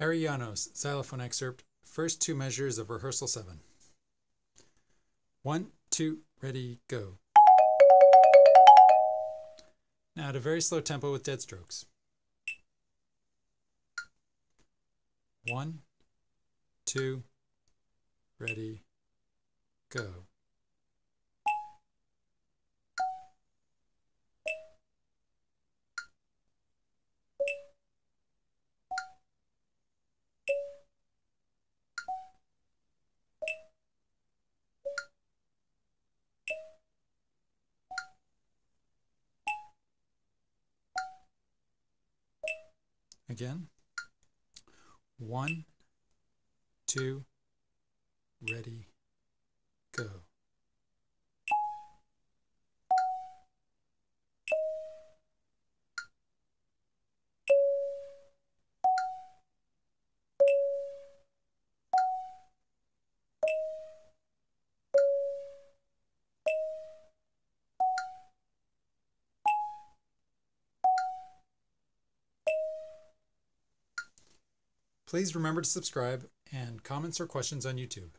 Arianos, xylophone excerpt, first two measures of rehearsal seven. One, two, ready, go. Now at a very slow tempo with dead strokes. One, two, ready, go. Again. One, two, ready, Please remember to subscribe and comments or questions on YouTube.